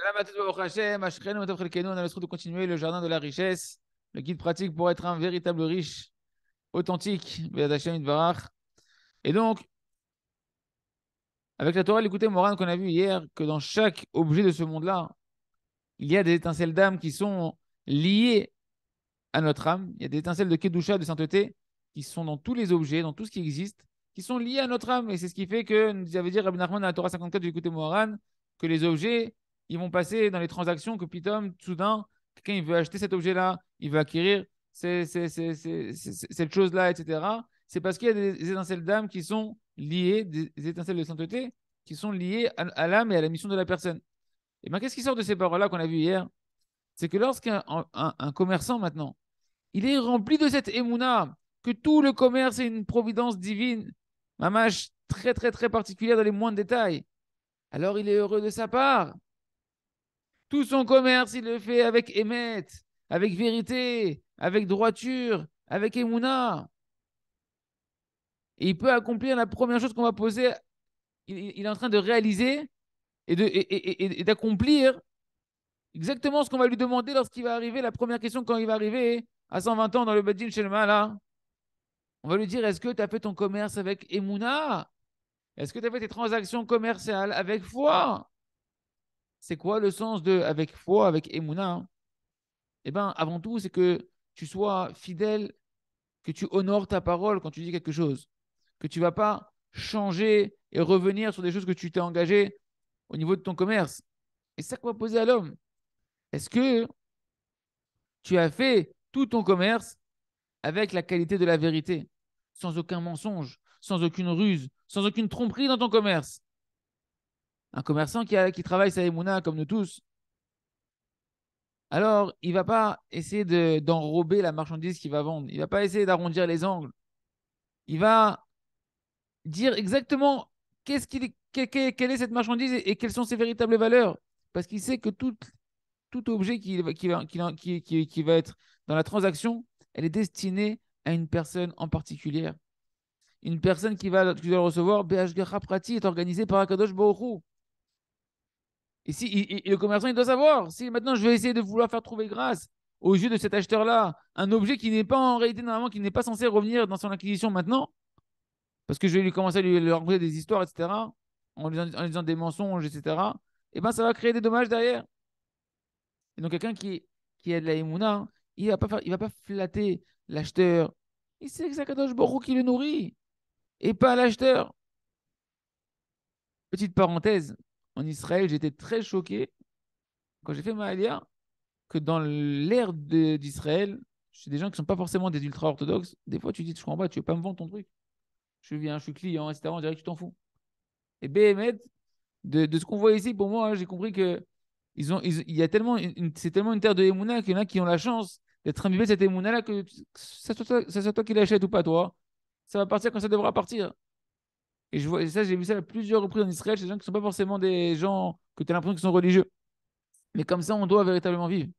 le de continuer le jardin de la richesse, le guide pratique pour être un véritable riche, authentique, Et donc, avec la Torah, écoutez Moran qu'on a vu hier, que dans chaque objet de ce monde-là, il y a des étincelles d'âme qui sont liées à notre âme. Il y a des étincelles de Kedusha, de sainteté, qui sont dans tous les objets, dans tout ce qui existe, qui sont liées à notre âme. Et c'est ce qui fait que, nous avait dit Rabbi Nachman dans la Torah 54 du côté Moran, que les objets ils vont passer dans les transactions que Pitom, soudain, quelqu'un veut acheter cet objet-là, il veut acquérir cette chose-là, etc. C'est parce qu'il y a des étincelles d'âme qui sont liées, des étincelles de sainteté qui sont liées à, l'âme et à la mission de la personne. Et bien, qu'est-ce qui sort de ces paroles-là qu'on a vues hier C'est que lorsqu'un un, commerçant maintenant, il est rempli de cette émouna, que tout le commerce est une providence divine, mâche très très très particulière dans les moindres détails, alors il est heureux de sa part. Tout son commerce, il le fait avec émet, avec vérité, avec droiture, avec Emouna. Et il peut accomplir la première chose qu'on va poser. Il, est en train de réaliser et d'accomplir exactement ce qu'on va lui demander lorsqu'il va arriver. La première question quand il va arriver à 120 ans dans le Badin le on va lui dire, est-ce que tu as fait ton commerce avec Emouna Est-ce que tu as fait tes transactions commerciales avec foi c'est quoi le sens de avec foi, avec Emouna hein Eh bien, avant tout, c'est que tu sois fidèle, que tu honores ta parole quand tu dis quelque chose, que tu ne vas pas changer et revenir sur des choses que tu t'es engagé au niveau de ton commerce. Et ça qu'on va poser à l'homme. Est-ce que tu as fait tout ton commerce avec la qualité de la vérité, sans aucun mensonge, sans aucune ruse, sans aucune tromperie dans ton commerce un commerçant qui, travaille sa comme nous tous, alors il ne va pas essayer d'enrober la marchandise qu'il va vendre. Il ne va pas essayer d'arrondir les angles. Il va dire exactement qu'est-ce quelle, est cette marchandise et, quelles sont ses véritables valeurs. Parce qu'il sait que tout, objet qui, va, être dans la transaction, elle est destinée à une personne en particulier. Une personne qui va, recevoir, BHG est organisée par Akadosh Baoru. Et, si, le commerçant, il doit savoir. Si maintenant je vais essayer de vouloir faire trouver grâce Aux yeux de cet acheteur-là, un objet qui n'est pas en réalité normalement, qui n'est pas censé revenir dans son acquisition maintenant, parce que je vais lui commencer à lui, raconter des histoires, etc., en lui, disant des mensonges, etc., Et eh ben, ça va créer des dommages derrière. Et donc, quelqu'un qui, qui a de la il ne va, pas va pas flatter l'acheteur. Il sait que c'est Akadosh Borou qui le nourrit, et pas l'acheteur. Petite parenthèse, en Israël, j'étais très choqué quand j'ai fait ma alia que dans l'ère d'Israël, chez des gens qui ne sont pas forcément des ultra-orthodoxes. Des fois, tu dis, je suis en bas, tu ne veux pas me vendre ton truc. Je viens, je suis client, etc. On dirait que tu t'en fous. Et BMED, de, ce qu'on voit ici, pour moi, hein, j'ai compris que ils ont, il y a tellement, c'est tellement une terre de Emouna qu'il y en a qui ont la chance d'être imbibés de cette Emouna-là que, ça soit, toi, toi qui l'achètes ou pas, toi, ça va partir quand ça devra partir. Et, je vois, ça, j'ai vu ça à plusieurs reprises en Israël ces gens qui ne sont pas forcément des gens que tu as l'impression qu'ils sont religieux. Mais comme ça, on doit véritablement vivre.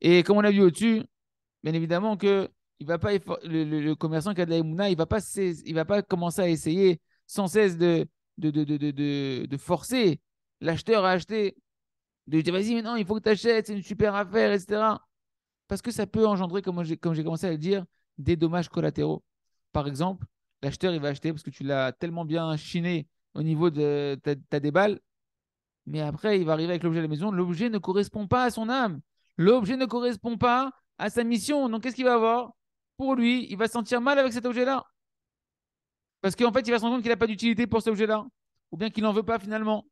Et comme on a vu au-dessus, bien évidemment que il va pas le, commerçant qui a de la il ne va, pas il va pas commencer à essayer sans cesse de, de, de, de, de forcer l'acheteur à acheter. De dire, vas-y, maintenant, il faut que tu achètes, c'est une super affaire, etc. Parce que ça peut engendrer, comme j'ai comme commencé à le dire, des dommages collatéraux. Par exemple, L'acheteur, il va acheter parce que tu l'as tellement bien chiné au niveau de ta des Mais après, il va arriver avec l'objet à la maison. L'objet ne correspond pas à son âme. L'objet ne correspond pas à sa mission. Donc, qu'est-ce qu'il va avoir Pour lui, il va se sentir mal avec cet objet-là. Parce qu'en fait, il va se rendre compte qu'il n'a pas d'utilité pour cet objet-là. Ou bien qu'il n'en veut pas finalement.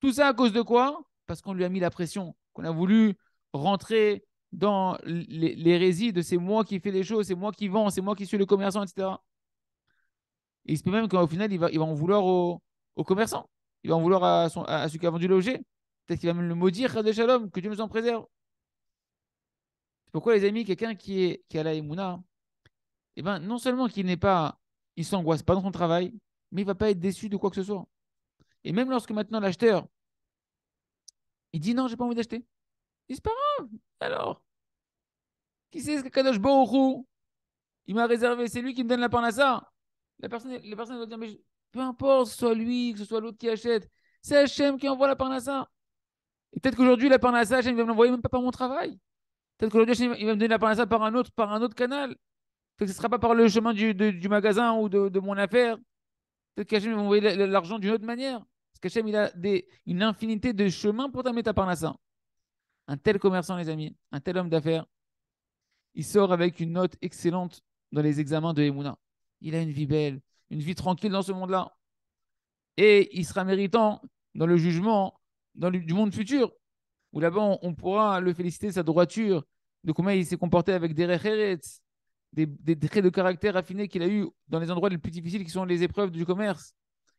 Tout ça à cause de quoi Parce qu'on lui a mis la pression, qu'on a voulu rentrer dans l'hérésie de c'est moi qui fais les choses, c'est moi qui vends, c'est moi qui suis le commerçant, etc il se peut même qu'au final, il va, il va en vouloir au, au commerçant. Il va en vouloir à, son, à, celui qui a vendu l'objet. Peut-être qu'il va même le maudire, de Shalom, que Dieu nous en préserve. C'est pourquoi, les amis, quelqu'un qui, est, qui a la Emouna, eh ben, non seulement qu'il n'est pas, il s'angoisse pas dans son travail, mais il ne va pas être déçu de quoi que ce soit. Et même lorsque maintenant l'acheteur, il dit non, j'ai pas envie d'acheter. C'est pas grave. Alors, qui c'est ce que Kadosh Borou il m'a réservé C'est lui qui me donne la parnassa. La personne, les personnes dire, mais peu importe, que ce soit lui, que ce soit l'autre qui achète, c'est Hachem qui envoie la parnassa. Et peut-être qu'aujourd'hui, la parnassa, Hachem, il va me l'envoyer même pas par mon travail. Peut-être qu'aujourd'hui, il va me donner la parnassa par un autre, par un autre canal. Peut-être que ce ne sera pas par le chemin du, magasin ou de, mon affaire. Peut-être qu'Hachem va m'envoyer l'argent d'une autre manière. Parce qu'Hachem, il a des, une infinité de chemins pour t'amener ta parnassa. Un tel commerçant, les amis, un tel homme d'affaires, il sort avec une note excellente dans les examens de Emouna il a une vie belle, une vie tranquille dans ce monde-là. Et il sera méritant dans le jugement dans du monde futur, où là-bas on, pourra le féliciter de sa droiture, de comment il s'est comporté avec des réhéretz, des, traits de caractère affinés qu'il a eu dans les endroits les plus difficiles qui sont les épreuves du commerce,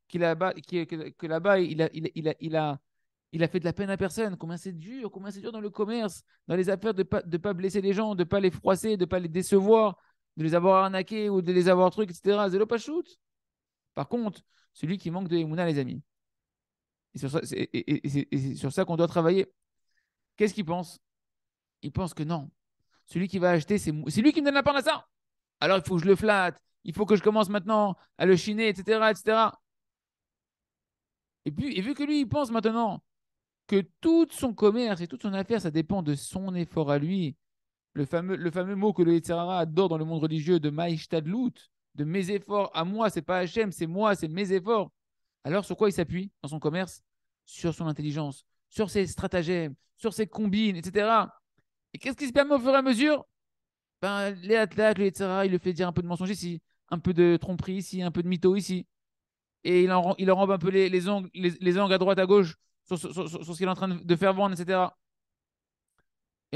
qu'il a, que, que là-bas il a, fait de la peine à personne. Combien c'est dur, combien c'est dur dans le commerce, dans les affaires de ne pas, pas blesser les gens, de ne pas les froisser, de ne pas les décevoir, de les avoir arnaqués ou de les avoir trucs, etc. Zélo shoot. Par contre, celui qui manque de Mouna, les amis. Et c'est sur ça qu'on doit travailler. Qu'est-ce qu'il pense Il pense que non. Celui qui va acheter, c'est lui qui me donne la part ça. Alors il faut que je le flatte. Il faut que je commence maintenant à le chiner, etc. etc. Et, puis, et vu que lui, il pense maintenant que tout son commerce et toute son affaire, ça dépend de son effort à lui, le fameux, le fameux mot que le Yitzhara adore dans le monde religieux de Maïchtadlout, de mes efforts à moi, c'est pas Hachem, c'est moi, c'est mes efforts. Alors sur quoi il s'appuie dans son commerce Sur son intelligence, sur ses stratagèmes, sur ses combines, etc. Et qu'est-ce qui se permet au fur et à mesure ben, Les athlètes, le Yitzhara, il le fait dire un peu de mensonges ici, un peu de tromperie ici, un peu de mytho ici. Et il en, il un peu les, les, ongles, les, les, à droite, à gauche sur, sur ce qu'il est en train de faire vendre, etc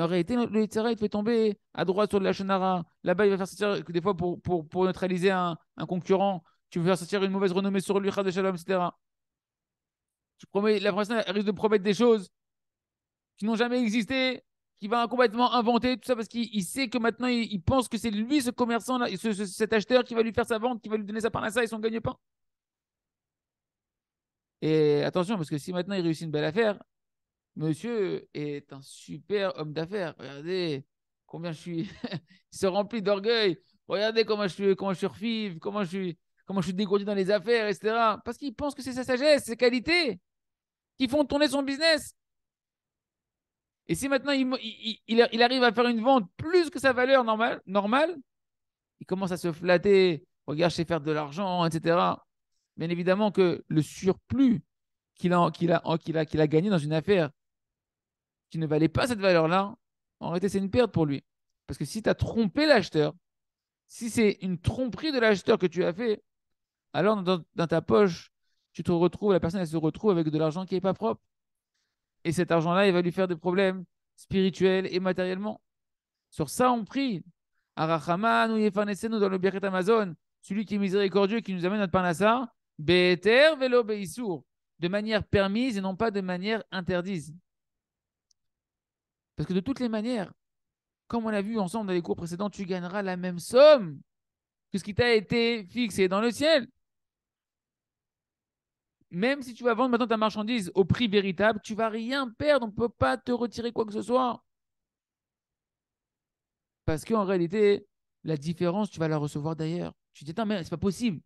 en réalité, le Yitzhara, il fait tomber à droite sur le la Là-bas, il va faire sortir, des fois, pour, pour, neutraliser un, concurrent, tu veux faire sortir une mauvaise renommée sur lui, de Shalom, etc. Je promets, la personne risque de promettre des choses qui n'ont jamais existé, qui va complètement inventer tout ça parce qu'il sait que maintenant, il, pense que c'est lui, ce commerçant-là, cet acheteur qui va lui faire sa vente, qui va lui donner sa ça et son gagne-pain. Et attention, parce que si maintenant il réussit une belle affaire, Monsieur est un super homme d'affaires. Regardez combien je suis. Il se remplit d'orgueil. Regardez comment je suis, comment je suis comment je suis, comment je suis dégourdi dans les affaires, etc. Parce qu'il pense que c'est sa sagesse, ses qualités qui font tourner son business. Et si maintenant il, arrive à faire une vente plus que sa valeur normale, normale il commence à se flatter. Regarde, je sais faire de l'argent, etc. Bien évidemment que le surplus qu'il a, qu'il a, qu'il a, qu'il a gagné dans une affaire qui ne valait pas cette valeur-là, en réalité, c'est une perte pour lui. Parce que si tu as trompé l'acheteur, si c'est une tromperie de l'acheteur que tu as fait, alors dans, ta poche, tu te retrouves, la personne elle se retrouve avec de l'argent qui n'est pas propre. Et cet argent-là, il va lui faire des problèmes spirituels et matériellement. Sur ça, on prie. Arachaman ou nous dans le Birket Amazon, celui qui est miséricordieux, qui nous amène notre panassa, Beter velo de manière permise et non pas de manière interdite. Parce que de toutes les manières, comme on l'a vu ensemble dans les cours précédents, tu gagneras la même somme que ce qui t'a été fixé dans le ciel. Même si tu vas vendre maintenant ta marchandise au prix véritable, tu vas rien perdre, on ne peut pas te retirer quoi que ce soit. Parce qu'en réalité, la différence, tu vas la recevoir d'ailleurs. Tu te dis, attends, mais c'est pas possible.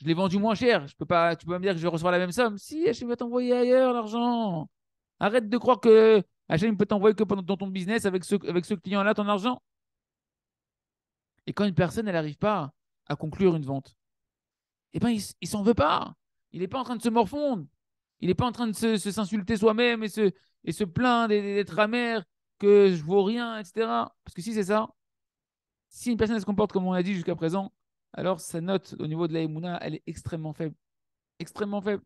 Je l'ai vendu moins cher. Je peux pas, tu peux pas me dire que je vais recevoir la même somme. Si, je vais t'envoyer ailleurs l'argent. Arrête de croire que Hachem ne peut t'envoyer que pendant, ton business avec ce, client-là ton argent. Et quand une personne, elle n'arrive pas à conclure une vente, eh ben, il, ne s'en veut pas. Il n'est pas en train de se morfondre. Il n'est pas en train de s'insulter soi-même et se, et plaindre d'être amer, que je ne vaux rien, etc. Parce que si c'est ça, si une personne se comporte comme on l'a dit jusqu'à présent, alors sa note au niveau de la Emouna, elle est extrêmement faible. Extrêmement faible.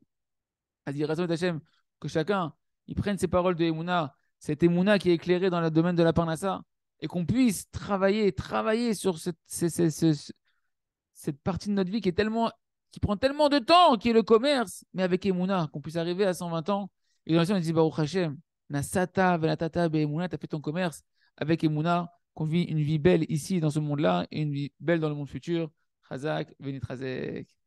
A dire raison d'Hachem, que chacun, il prenne ses paroles de Emouna cette émouna qui est éclairée dans le domaine de la parnassa et qu'on puisse travailler, travailler sur cette, cette, cette, partie de notre vie qui est tellement qui prend tellement de temps, qui est le commerce, mais avec Emouna, qu'on puisse arriver à 120 ans. Et dans le on dit, Baruch Hashem, Nasata, tata Be'emouna, tu as fait ton commerce avec Emouna, qu'on vit une vie belle ici, dans ce monde-là, et une vie belle dans le monde futur. Razak, Venit Chazak.